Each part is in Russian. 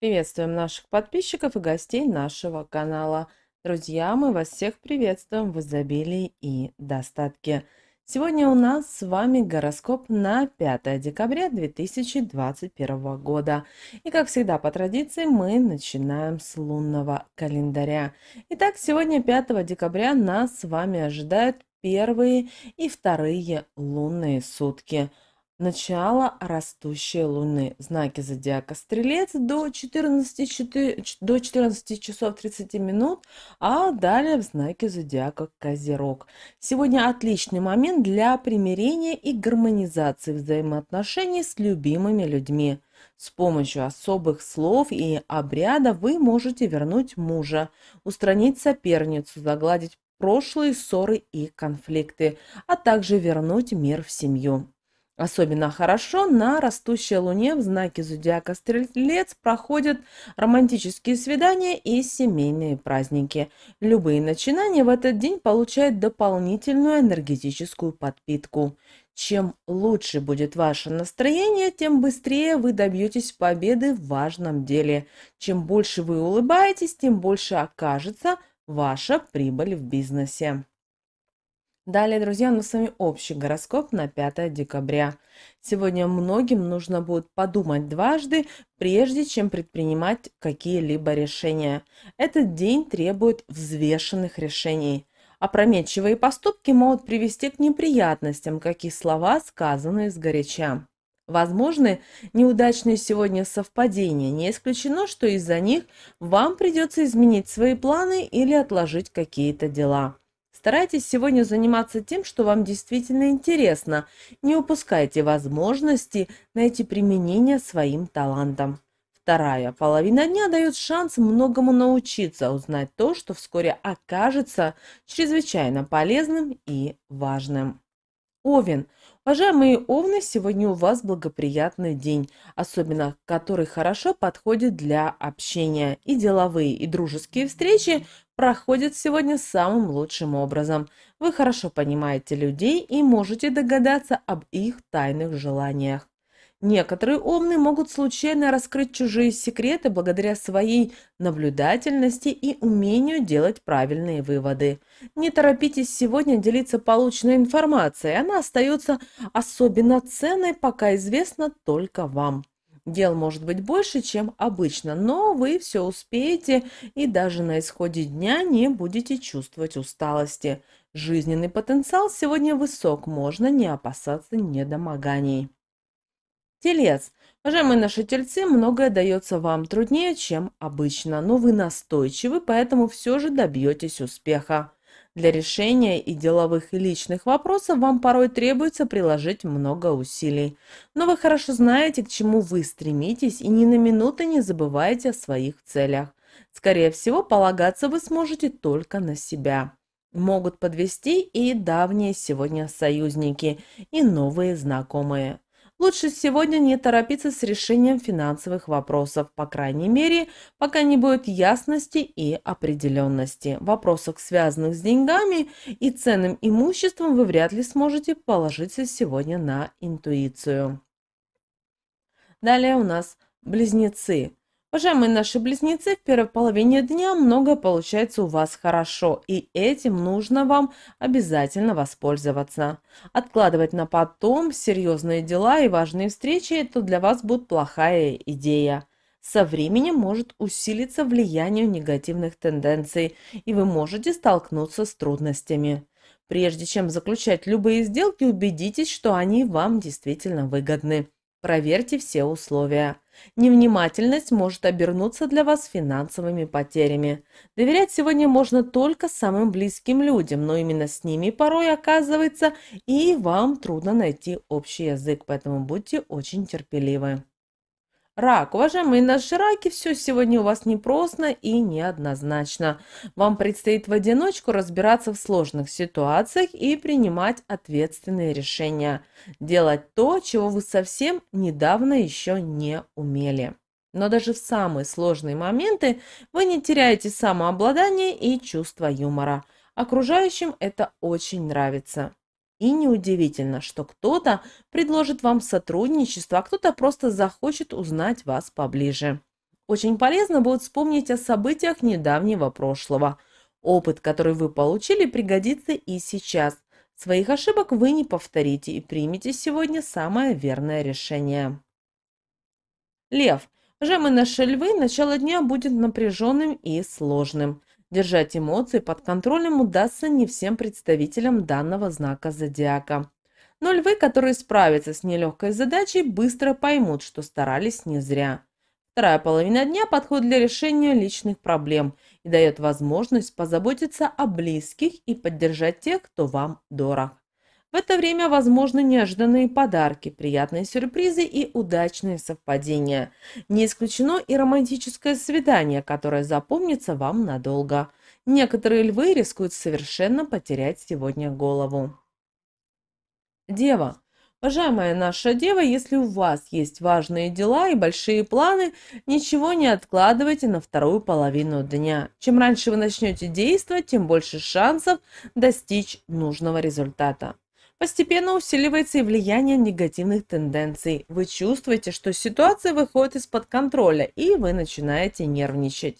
Приветствуем наших подписчиков и гостей нашего канала. Друзья, мы вас всех приветствуем в изобилии и достатке. Сегодня у нас с вами гороскоп на 5 декабря 2021 года. И как всегда по традиции мы начинаем с лунного календаря. Итак, сегодня 5 декабря нас с вами ожидают первые и вторые лунные сутки – начало растущей Луны. Знаки зодиака Стрелец до 14, 4, до 14 часов 30 минут, а далее в знаке зодиака Козерог. Сегодня отличный момент для примирения и гармонизации взаимоотношений с любимыми людьми. С помощью особых слов и обряда вы можете вернуть мужа, устранить соперницу, загладить прошлые ссоры и конфликты, а также вернуть мир в семью. Особенно хорошо на растущей луне в знаке зодиака Стрелец проходят романтические свидания и семейные праздники. Любые начинания в этот день получают дополнительную энергетическую подпитку. Чем лучше будет ваше настроение, тем быстрее вы добьетесь победы в важном деле. Чем больше вы улыбаетесь, тем больше окажется ваша прибыль в бизнесе. Далее, друзья, у нас с вами общий гороскоп на 5 декабря. Сегодня многим нужно будет подумать дважды, прежде чем предпринимать какие-либо решения. Этот день требует взвешенных решений. Опрометчивые поступки могут привести к неприятностям, как и слова, сказанные сгоряча. Возможны неудачные сегодня совпадения. Не исключено, что из-за них вам придется изменить свои планы или отложить какие-то дела. Старайтесь сегодня заниматься тем, что вам действительно интересно. Не упускайте возможности найти применение своим талантам. Вторая половина дня дает шанс многому научиться, узнать то, что вскоре окажется чрезвычайно полезным и важным. Овен. Уважаемые овны, сегодня у вас благоприятный день, особенно который хорошо подходит для общения. И деловые, и дружеские встречи проходят сегодня самым лучшим образом. Вы хорошо понимаете людей и можете догадаться об их тайных желаниях. Некоторые умные могут случайно раскрыть чужие секреты благодаря своей наблюдательности и умению делать правильные выводы. Не торопитесь сегодня делиться полученной информацией, она остается особенно ценной, пока известна только вам. Дел может быть больше, чем обычно, но вы все успеете и даже на исходе дня не будете чувствовать усталости. Жизненный потенциал сегодня высок, можно не опасаться недомоганий. Телец. Уважаемые наши тельцы, многое дается вам труднее, чем обычно, но вы настойчивы, поэтому все же добьетесь успеха. Для решения и деловых, и личных вопросов вам порой требуется приложить много усилий. Но вы хорошо знаете, к чему вы стремитесь, и ни на минуту не забывайте о своих целях. Скорее всего, полагаться вы сможете только на себя. Могут подвести и давние сегодня союзники, и новые знакомые лучше сегодня не торопиться с решением финансовых вопросов, по крайней мере, пока не будет ясности и определенности. В вопросах, связанных с деньгами и ценным имуществом, вы вряд ли сможете положиться сегодня на интуицию. Далее у нас близнецы. Уважаемые наши близнецы, в первой половине дня много получается у вас хорошо, и этим нужно вам обязательно воспользоваться. Откладывать на потом серьезные дела и важные встречи – это для вас будет плохая идея. Со временем может усилиться влияние негативных тенденций, и вы можете столкнуться с трудностями. Прежде чем заключать любые сделки, убедитесь, что они вам действительно выгодны. Проверьте все условия. Невнимательность может обернуться для вас финансовыми потерями. Доверять сегодня можно только самым близким людям, но именно с ними порой оказывается и вам трудно найти общий язык, поэтому будьте очень терпеливы. Рак, уважаемые наши раки, все сегодня у вас непросто и неоднозначно. Вам предстоит в одиночку разбираться в сложных ситуациях и принимать ответственные решения. Делать то, чего вы совсем недавно еще не умели. Но даже в самые сложные моменты вы не теряете самообладание и чувство юмора. Окружающим это очень нравится. И неудивительно, что кто-то предложит вам сотрудничество, а кто-то просто захочет узнать вас поближе. Очень полезно будет вспомнить о событиях недавнего прошлого. Опыт, который вы получили, пригодится и сейчас. Своих ошибок вы не повторите и примете сегодня самое верное решение. Лев. Жемы наши львы, начало дня будет напряженным и сложным. Держать эмоции под контролем удастся не всем представителям данного знака зодиака. Но львы, которые справятся с нелегкой задачей, быстро поймут, что старались не зря. Вторая половина дня – подход для решения личных проблем и дает возможность позаботиться о близких и поддержать тех, кто вам дорог. В это время возможны неожиданные подарки, приятные сюрпризы и удачные совпадения. Не исключено и романтическое свидание, которое запомнится вам надолго. Некоторые львы рискуют совершенно потерять сегодня голову. Дева. Уважаемая наша дева, если у вас есть важные дела и большие планы, ничего не откладывайте на вторую половину дня. Чем раньше вы начнете действовать, тем больше шансов достичь нужного результата постепенно усиливается и влияние негативных тенденций. Вы чувствуете, что ситуация выходит из-под контроля, и вы начинаете нервничать.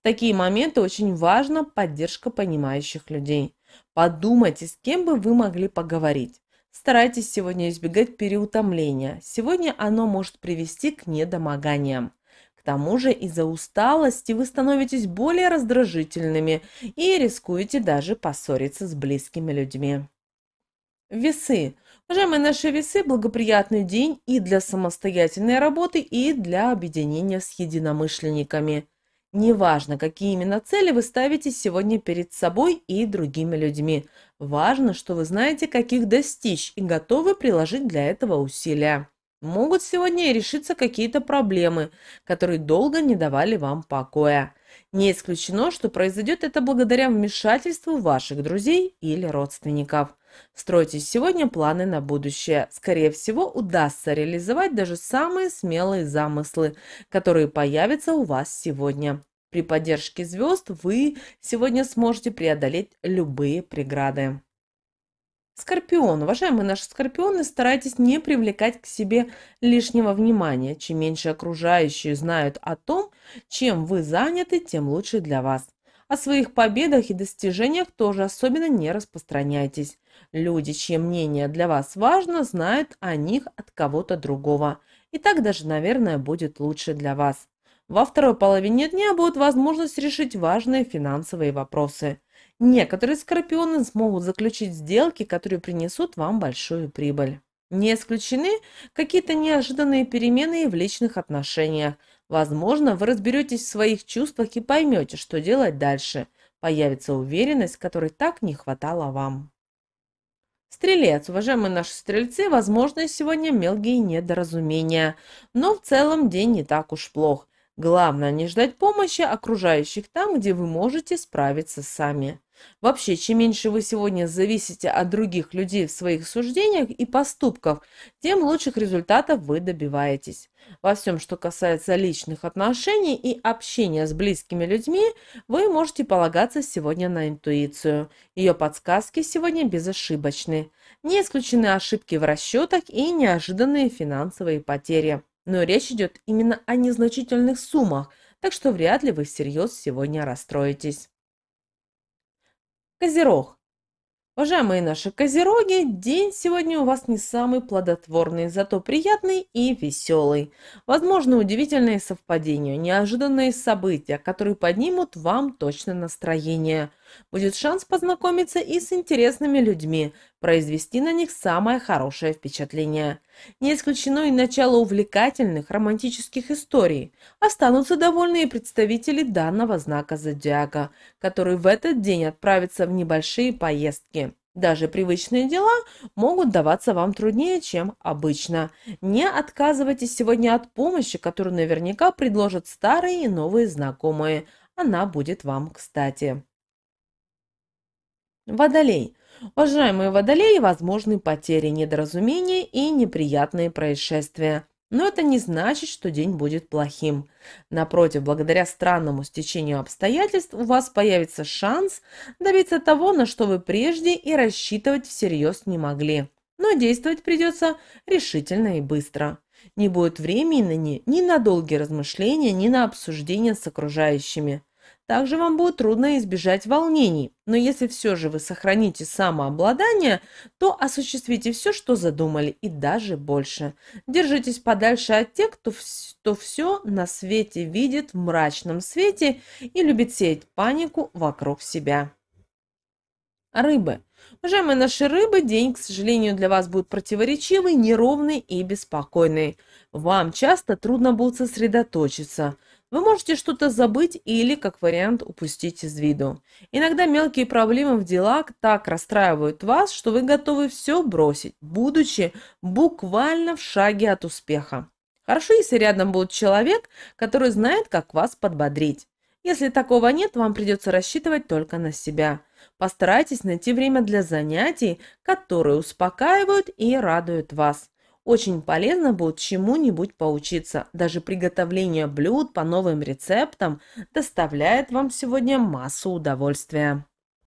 В такие моменты очень важна поддержка понимающих людей. Подумайте, с кем бы вы могли поговорить. Старайтесь сегодня избегать переутомления. Сегодня оно может привести к недомоганиям. К тому же из-за усталости вы становитесь более раздражительными и рискуете даже поссориться с близкими людьми. Весы. Уважаемые наши весы, благоприятный день и для самостоятельной работы, и для объединения с единомышленниками. Неважно, какие именно цели вы ставите сегодня перед собой и другими людьми. Важно, что вы знаете, каких достичь и готовы приложить для этого усилия. Могут сегодня решиться какие-то проблемы, которые долго не давали вам покоя. Не исключено, что произойдет это благодаря вмешательству ваших друзей или родственников. Стройте сегодня планы на будущее. Скорее всего, удастся реализовать даже самые смелые замыслы, которые появятся у вас сегодня. При поддержке звезд вы сегодня сможете преодолеть любые преграды. Скорпион. Уважаемые наши скорпионы, старайтесь не привлекать к себе лишнего внимания. Чем меньше окружающие знают о том, чем вы заняты, тем лучше для вас. О своих победах и достижениях тоже особенно не распространяйтесь. Люди, чье мнение для вас важно, знают о них от кого-то другого. И так даже, наверное, будет лучше для вас. Во второй половине дня будет возможность решить важные финансовые вопросы. Некоторые скорпионы смогут заключить сделки, которые принесут вам большую прибыль. Не исключены какие-то неожиданные перемены и в личных отношениях. Возможно, вы разберетесь в своих чувствах и поймете, что делать дальше. Появится уверенность, которой так не хватало вам. Стрелец, уважаемые наши стрельцы, возможно, сегодня мелкие недоразумения, но в целом день не так уж плох. Главное не ждать помощи окружающих там, где вы можете справиться сами. Вообще, чем меньше вы сегодня зависите от других людей в своих суждениях и поступках, тем лучших результатов вы добиваетесь. Во всем, что касается личных отношений и общения с близкими людьми, вы можете полагаться сегодня на интуицию. Ее подсказки сегодня безошибочны. Не исключены ошибки в расчетах и неожиданные финансовые потери. Но речь идет именно о незначительных суммах, так что вряд ли вы всерьез сегодня расстроитесь. Козерог. Уважаемые наши козероги, день сегодня у вас не самый плодотворный, зато приятный и веселый. Возможно, удивительные совпадения, неожиданные события, которые поднимут вам точно настроение – будет шанс познакомиться и с интересными людьми, произвести на них самое хорошее впечатление. Не исключено и начало увлекательных романтических историй. Останутся довольны и представители данного знака зодиака, которые в этот день отправятся в небольшие поездки. Даже привычные дела могут даваться вам труднее, чем обычно. Не отказывайтесь сегодня от помощи, которую наверняка предложат старые и новые знакомые. Она будет вам кстати. Водолей. Уважаемые водолеи, возможны потери, недоразумения и неприятные происшествия. Но это не значит, что день будет плохим. Напротив, благодаря странному стечению обстоятельств у вас появится шанс добиться того, на что вы прежде и рассчитывать всерьез не могли. Но действовать придется решительно и быстро. Не будет времени ни на долгие размышления, ни на обсуждения с окружающими также вам будет трудно избежать волнений. Но если все же вы сохраните самообладание, то осуществите все, что задумали, и даже больше. Держитесь подальше от тех, кто, кто все на свете видит в мрачном свете и любит сеять панику вокруг себя. Рыбы. Уважаемые наши рыбы, день, к сожалению, для вас будет противоречивый, неровный и беспокойный. Вам часто трудно будет сосредоточиться – вы можете что-то забыть или, как вариант, упустить из виду. Иногда мелкие проблемы в делах так расстраивают вас, что вы готовы все бросить, будучи буквально в шаге от успеха. Хорошо, если рядом будет человек, который знает, как вас подбодрить. Если такого нет, вам придется рассчитывать только на себя. Постарайтесь найти время для занятий, которые успокаивают и радуют вас. Очень полезно будет чему-нибудь поучиться. Даже приготовление блюд по новым рецептам доставляет вам сегодня массу удовольствия.